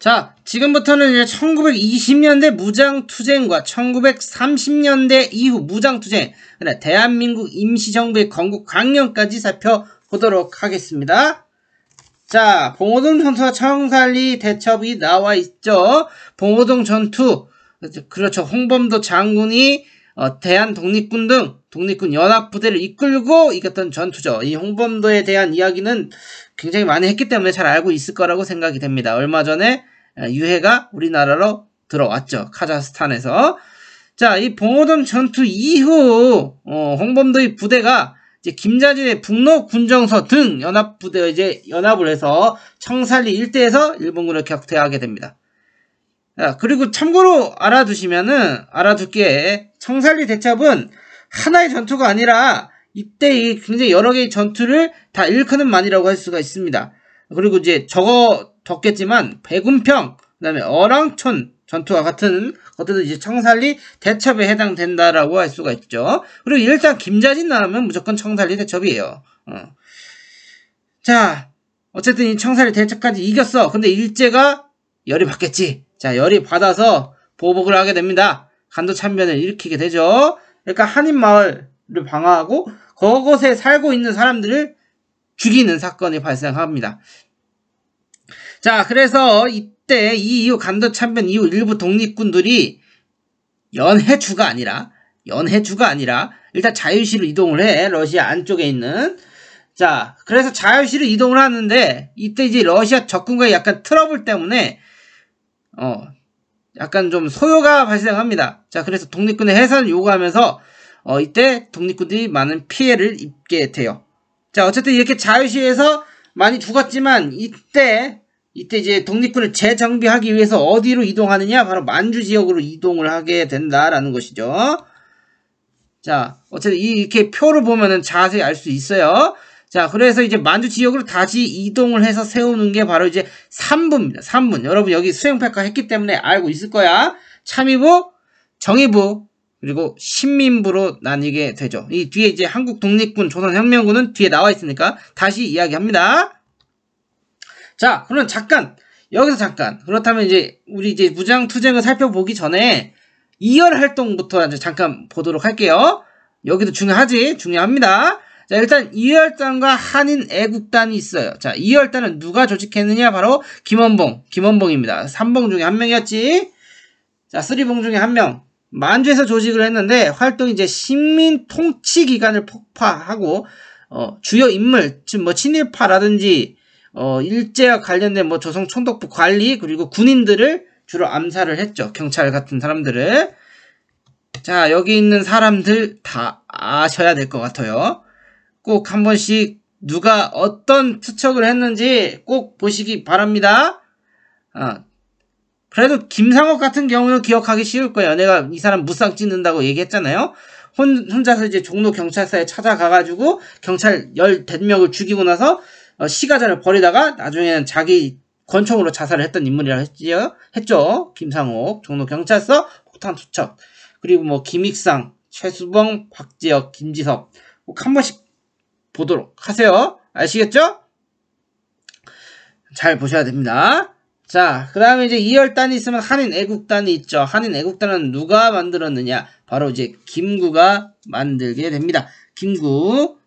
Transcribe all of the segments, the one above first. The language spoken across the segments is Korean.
자, 지금부터는 이제 1920년대 무장투쟁과 1930년대 이후 무장투쟁, 대한민국 임시정부의 건국 강령까지 살펴보도록 하겠습니다. 자, 봉오동 전투와 청산리 대첩이 나와 있죠. 봉오동 전투, 그렇죠. 홍범도 장군이 어, 대한 독립군 등 독립군 연합 부대를 이끌고 이겼던 전투죠. 이 홍범도에 대한 이야기는 굉장히 많이 했기 때문에 잘 알고 있을 거라고 생각이 됩니다. 얼마 전에 유해가 우리나라로 들어왔죠. 카자흐스탄에서. 자, 이 봉오동 전투 이후 어, 홍범도의 부대가 이제 김자진의 북로 군정서 등 연합 부대에 이제 연합을 해서 청산리 일대에서 일본군을 격퇴하게 됩니다. 아, 그리고 참고로 알아두시면은 알아두기에 청산리 대첩은 하나의 전투가 아니라 이때 이 굉장히 여러 개의 전투를 다 일컫는 만이라고 할 수가 있습니다. 그리고 이제 적어 뒀겠지만 백운평 그다음에 어랑촌 전투와 같은 것들도 이제 청산리 대첩에 해당된다라고 할 수가 있죠. 그리고 일단 김자진 나라면 무조건 청산리 대첩이에요. 어. 자 어쨌든 이 청산리 대첩까지 이겼어. 근데 일제가 열이 받겠지. 자, 열이 받아서 보복을 하게 됩니다. 간도 참변을 일으키게 되죠. 그러니까 한인 마을을 방어하고 그곳에 살고 있는 사람들을 죽이는 사건이 발생합니다. 자, 그래서 이때 이 이후 간도 참변 이후 일부 독립군들이 연해주가 아니라 연해주가 아니라 일단 자유시로 이동을 해 러시아 안쪽에 있는 자, 그래서 자유시로 이동을 하는데 이때 이제 러시아 적군과의 약간 트러블 때문에 어, 약간 좀 소요가 발생합니다. 자, 그래서 독립군의 해산을 요구하면서 어, 이때 독립군들이 많은 피해를 입게 돼요. 자, 어쨌든 이렇게 자유시에서 많이 죽었지만 이때 이때 이제 독립군을 재정비하기 위해서 어디로 이동하느냐? 바로 만주 지역으로 이동을 하게 된다라는 것이죠. 자, 어쨌든 이렇게 표를 보면은 자세히 알 수 있어요. 자, 그래서 이제 만주 지역으로 다시 이동을 해서 세우는 게 바로 이제 3부입니다. 3분. 여러분 여기 수행평가 했기 때문에 알고 있을 거야. 참의부, 정의부, 그리고 신민부로 나뉘게 되죠. 이 뒤에 이제 한국 독립군, 조선혁명군은 뒤에 나와 있으니까 다시 이야기합니다. 자, 그럼 잠깐 여기서 잠깐 그렇다면 이제 우리 이제 무장 투쟁을 살펴보기 전에 이열 활동부터 잠깐 보도록 할게요. 여기도 중요하지 중요합니다. 자, 일단 2열단과 한인 애국단이 있어요. 자, 이열단은 누가 조직했느냐? 바로 김원봉, 김원봉입니다. 3봉 중에 한 명이었지. 자, 3봉 중에 한 명. 만주에서 조직을 했는데 활동이 이제 신민 통치 기간을 폭파하고 어, 주요 인물, 지금 뭐 친일파라든지 어, 일제와 관련된 뭐 조선 총독부 관리 그리고 군인들을 주로 암살을 했죠. 경찰 같은 사람들을. 자, 여기 있는 사람들 다 아셔야 될 것 같아요. 꼭한 번씩 누가 어떤 추측을 했는지 꼭 보시기 바랍니다. 어, 그래도 김상욱 같은 경우는 기억하기 쉬울 거예요. 내가 이 사람 무쌍 찍는다고 얘기했잖아요. 혼, 혼자서 이제 종로 경찰서에 찾아가가지고 경찰 열 대명을 죽이고 나서 어, 시가자를버리다가 나중에는 자기 권총으로 자살을 했던 인물이라고 했지요. 했죠. 김상욱, 종로 경찰서 폭탄 투척. 그리고 뭐 김익상, 최수봉, 박지혁, 김지섭. 꼭한 번씩 보도록 하세요. 아시겠죠? 잘 보셔야 됩니다. 자, 그 다음에 이제 2열단이 있으면 한인 애국단이 있죠. 한인 애국단은 누가 만들었느냐? 바로 이제 김구가 만들게 됩니다. 김구.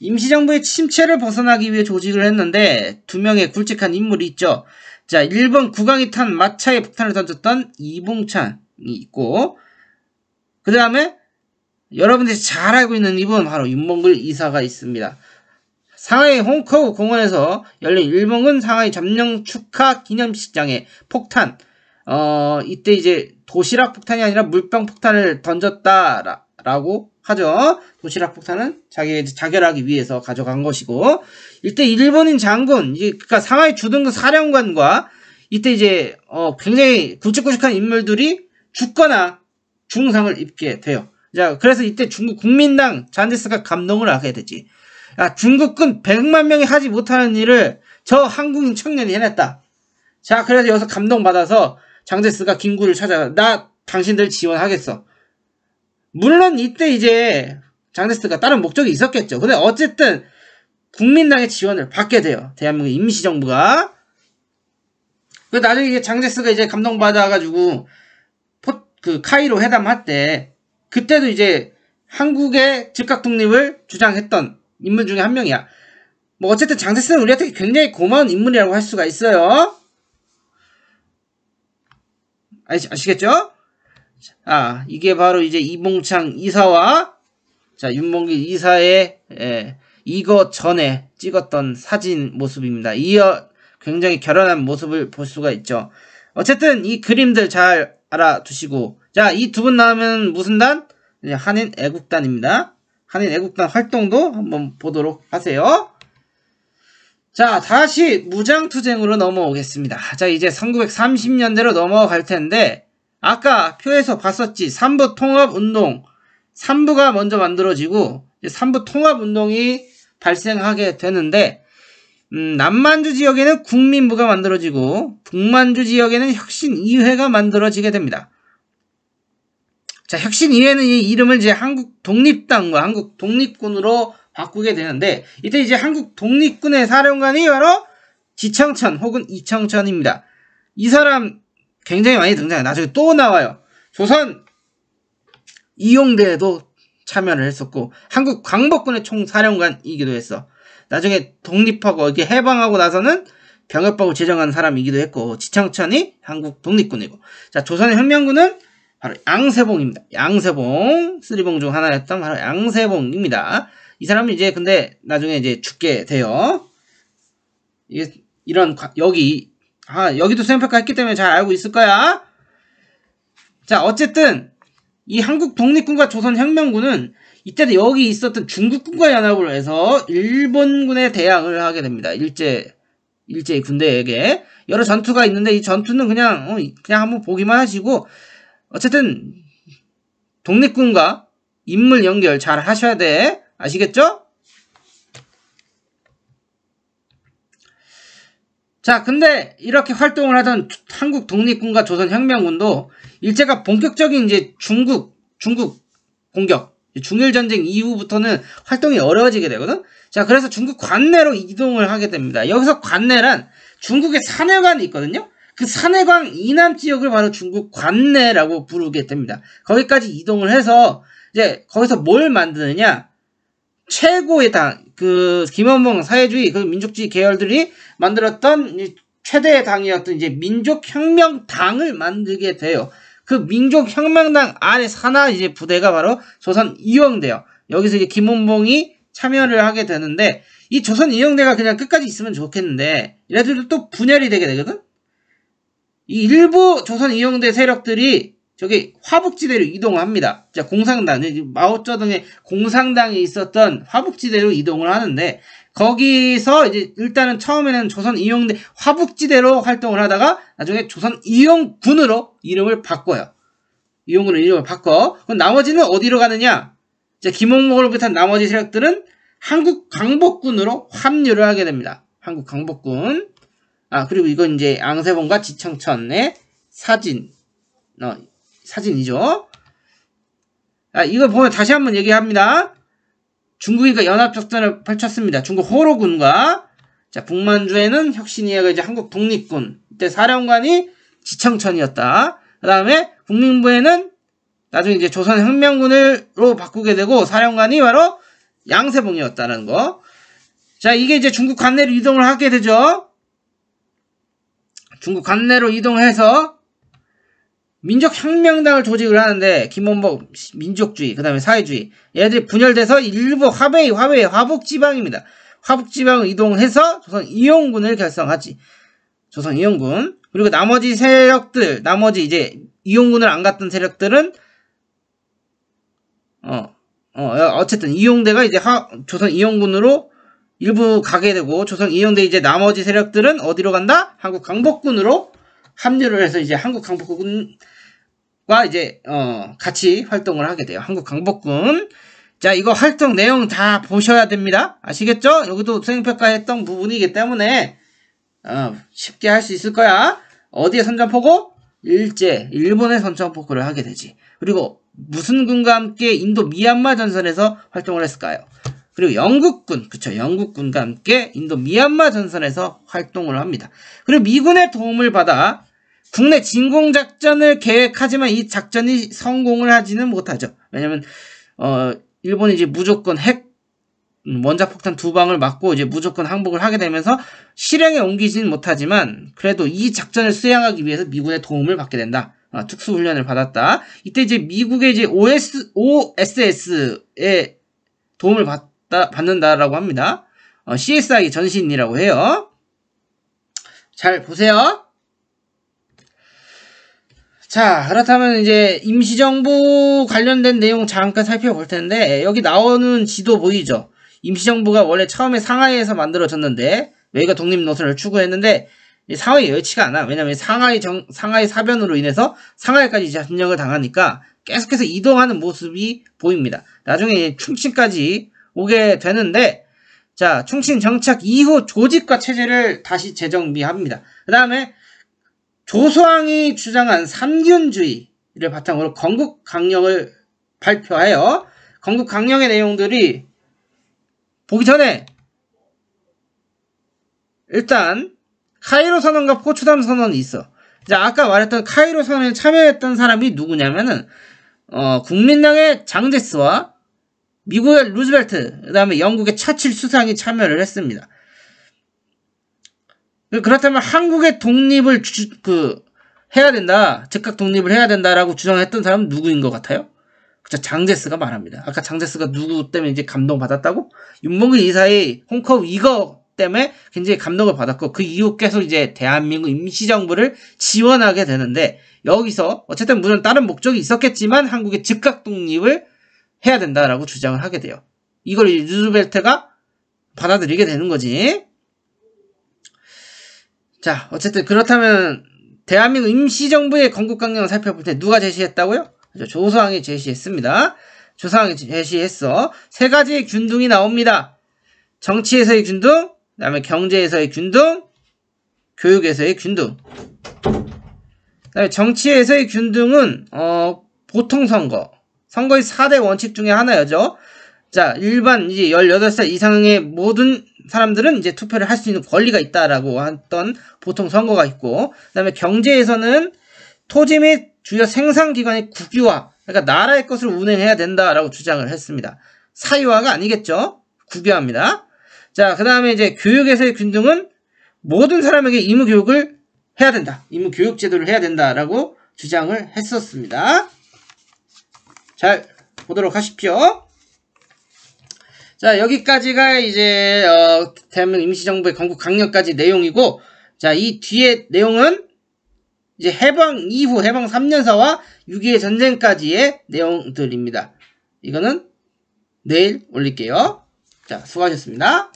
임시정부의 침체를 벗어나기 위해 조직을 했는데 두 명의 굵직한 인물이 있죠. 자, 1번 구강이 탄 마차에 폭탄을 던졌던 이봉찬이 있고 그 다음에 여러분들이 잘 알고 있는 이분 바로 윤봉글 이사가 있습니다. 상하이 홍커우 공원에서 열린 일본군 상하이 점령 축하 기념식장에 폭탄 어 이때 이제 도시락 폭탄이 아니라 물병 폭탄을 던졌다라고 하죠. 도시락 폭탄은 자기 자결하기 위해서 가져간 것이고 이때 일본인 장군 이제 그러니까 상하이 주둔군 사령관과 이때 이제 어 굉장히 굵직굵직한 인물들이 죽거나 중상을 입게 돼요. 자, 그래서 이때 중국 국민당 잔데스가 감동을 하게 되지. 야, 아, 중국군 100만 명이 하지 못하는 일을 저 한국인 청년이 해냈다. 자, 그래서 여기서 감동받아서 장제스가 김구를 찾아가. 나 당신들 지원하겠어. 물론 이때 이제 장제스가 다른 목적이 있었겠죠. 근데 어쨌든 국민당의 지원을 받게 돼요. 대한민국 임시정부가. 그 나중에 장제스가 이제 감동받아가지고 포, 그 카이로 회담할 때 그때도 이제 한국의 즉각 독립을 주장했던 인물 중에 한 명이야. 뭐 어쨌든 장세스는 우리한테 굉장히 고마운 인물이라고 할 수가 있어요. 아시, 아시겠죠? 아, 이게 바로 이제 이봉창 이사와 자, 윤봉길 이사의 예, 이거 전에 찍었던 사진 모습입니다. 이어 굉장히 결연한 모습을 볼 수가 있죠. 어쨌든 이 그림들 잘 알아두시고 자, 이 두 분 나오면 무슨 단? 예, 한인 애국단입니다. 한인 애국단 활동도 한번 보도록 하세요. 자, 다시 무장투쟁으로 넘어오겠습니다. 자, 이제 1930년대로 넘어갈 텐데, 아까 표에서 봤었지, 3부 통합운동, 3부가 먼저 만들어지고, 3부 통합운동이 발생하게 되는데, 음, 남만주 지역에는 국민부가 만들어지고, 북만주 지역에는 혁신의회가 만들어지게 됩니다. 자, 혁신 이외에는 이 이름을 이제 한국 독립당과 한국 독립군으로 바꾸게 되는데 이때 이제 한국 독립군의 사령관이 바로 지청천 혹은 이청천입니다. 이 사람 굉장히 많이 등장해요. 나중에 또 나와요. 조선 이용대에도 참여를 했었고 한국 광복군의 총사령관이기도 했어. 나중에 독립하고 이게 해방하고 나서는 병역법을 제정한 사람이기도 했고 지청천이 한국 독립군이고 자 조선의 혁명군은 바로 양세봉입니다. 양세봉 쓰리봉 중 하나였던 바로 양세봉입니다. 이 사람이 이제 근데 나중에 이제 죽게 돼요. 이게 이런 여기 아 여기도 수행평가 했기 때문에 잘 알고 있을 거야. 자 어쨌든 이 한국 독립군과 조선혁명군은 이때도 여기 있었던 중국군과 연합을 해서 일본군에 대항을 하게 됩니다. 일제 일제 군대에게 여러 전투가 있는데 이 전투는 그냥 어, 그냥 한번 보기만 하시고 어쨌든 독립군과 인물 연결 잘 하셔야 돼. 아시겠죠? 자, 근데 이렇게 활동을 하던 한국 독립군과 조선 혁명군도 일제가 본격적인 이제 중국 중국 공격 중일 전쟁 이후부터는 활동이 어려워지게 되거든. 자, 그래서 중국 관내로 이동을 하게 됩니다. 여기서 관내란 중국의 사내관이 있거든요. 그산해광 이남 지역을 바로 중국 관내라고 부르게 됩니다. 거기까지 이동을 해서 이제 거기서 뭘 만드느냐? 최고의 당, 그 김원봉 사회주의 그 민족주의 계열들이 만들었던 최대의 당이었던 이제 민족혁명당을 만들게 돼요. 그 민족혁명당 안에 산하 이제 부대가 바로 조선 이영대요. 여기서 이제 김원봉이 참여를 하게 되는데 이 조선 이영대가 그냥 끝까지 있으면 좋겠는데 얘네들도 또 분열이 되게 되거든. 일부 조선 이용대 세력들이 저기 화북지대로 이동합니다. 자, 공상당, 마오쩌둥의 공상당이 있었던 화북지대로 이동을 하는데 거기서 이제 일단은 처음에는 조선 이용대 화북지대로 활동을 하다가 나중에 조선 이용군으로 이름을 바꿔요. 이용군으로 이름을 바꿔. 그럼 나머지는 어디로 가느냐? 자, 김홍목을 비롯한 나머지 세력들은 한국 강복군으로 합류를 하게 됩니다. 한국 강복군. 아, 그리고 이건 이제 앙세봉과 지청천의 사진. 어, 사진이죠. 아, 이걸 보면 다시 한번 얘기합니다. 중국이니 연합작전을 펼쳤습니다. 중국 호로군과 자, 북만주에는 혁신이가 이제 한국 독립군. 이때 사령관이 지청천이었다. 그 다음에 국민부에는 나중에 이제 조선혁명군으로 바꾸게 되고 사령관이 바로 양세봉이었다는 거. 자, 이게 이제 중국 관내로 이동을 하게 되죠. 중국 관내로 이동해서 민족혁명당을 조직을 하는데 김원복 민족주의 그 다음에 사회주의 얘들이 분열돼서 일부 화베이 화베이 화북지방입니다. 화북지방을 이동해서 조선 이용군을 결성하지 조선 이용군 그리고 나머지 세력들 나머지 이제 이용군을 안 갔던 세력들은 어, 어 어쨌든 이용대가 이제 하, 조선 이용군으로 일부 가게 되고 조선 이용대 이제 나머지 세력들은 어디로 간다? 한국 강복군으로 합류를 해서 이제 한국 강복군과 이제 어 같이 활동을 하게 돼요. 한국 강복군. 자 이거 활동 내용 다 보셔야 됩니다. 아시겠죠? 여기도 수행평가했던 부분이기 때문에 어 쉽게 할 수 있을 거야. 어디에 선전포고? 일제 일본의 선전포고를 하게 되지. 그리고 무슨 군과 함께 인도 미얀마 전선에서 활동을 했을까요? 그리고 영국군, 그쵸, 영국군과 함께 인도 미얀마 전선에서 활동을 합니다. 그리고 미군의 도움을 받아 국내 진공작전을 계획하지만 이 작전이 성공을 하지는 못하죠. 왜냐면, 어, 일본이 이제 무조건 핵, 원자폭탄 두 방을 맞고 이제 무조건 항복을 하게 되면서 실행에 옮기지는 못하지만 그래도 이 작전을 수행하기 위해서 미군의 도움을 받게 된다. 아, 특수훈련을 받았다. 이때 이제 미국의 이제 OS, OSS의 도움을 받, 받다, 받는다라고 합니다. 어, CSI 전신이라고 해요. 잘 보세요. 자, 그렇다면 이제 임시정부 관련된 내용 잠깐 살펴볼 텐데, 여기 나오는 지도 보이죠? 임시정부가 원래 처음에 상하이에서 만들어졌는데, 여기가 독립노선을 추구했는데, 상하이 여의치가 않아. 왜냐면 상하이 정, 상하이 사변으로 인해서 상하이까지 전역을 당하니까 계속해서 이동하는 모습이 보입니다. 나중에 충칭까지 오게 되는데 자 충신 정착 이후 조직과 체제를 다시 재정비합니다. 그 다음에 조소왕이 주장한 삼균주의를 바탕으로 건국 강령을 발표하여 건국 강령의 내용들이 보기 전에 일단 카이로 선언과 포츠담 선언이 있어. 자 아까 말했던 카이로 선언에 참여했던 사람이 누구냐면은 어, 국민당의 장제스와 미국의 루즈벨트, 그 다음에 영국의 차칠 수상이 참여를 했습니다. 그렇다면 한국의 독립을 주, 그 해야 된다, 즉각 독립을 해야 된다라고 주장했던 사람은 누구인 것 같아요? 그쵸, 장제스가 말합니다. 아까 장제스가 누구 때문에 이제 감동받았다고? 윤봉길 이사의 홍커우 이거 때문에 굉장히 감동을 받았고 그 이후 계속 이제 대한민국 임시정부를 지원하게 되는데 여기서 어쨌든 물론 다른 목적이 있었겠지만 한국의 즉각 독립을 해야 된다라고 주장을 하게 돼요. 이걸 루즈벨트가 받아들이게 되는 거지. 자, 어쨌든 그렇다면 대한민국 임시정부의 건국 강령을 살펴볼 때 누가 제시했다고요? 그렇죠. 조상이 제시했습니다. 조상이 제시했어. 세 가지의 균등이 나옵니다. 정치에서의 균등, 그 다음에 경제에서의 균등, 교육에서의 균등. 그 다음에 정치에서의 균등은 어, 보통 선거, 선거의 4대 원칙 중에 하나였죠. 자, 일반 이제 18살 이상의 모든 사람들은 이제 투표를 할 수 있는 권리가 있다라고 했던 보통 선거가 있고, 그 다음에 경제에서는 토지 및 주요 생산기관의 국유화, 그러니까 나라의 것을 운행해야 된다라고 주장을 했습니다. 사유화가 아니겠죠? 국유화입니다. 자, 그 다음에 이제 교육에서의 균등은 모든 사람에게 임무 교육을 해야 된다. 임무 교육 제도를 해야 된다라고 주장을 했었습니다. 잘 보도록 하십시오. 자 여기까지가 이제 어, 대한민국 임시정부의 건국 강령까지 내용이고 자이 뒤에 내용은 이제 해방 이후 해방 3년사와 6.25 전쟁까지의 내용들입니다. 이거는 내일 올릴게요. 자 수고하셨습니다.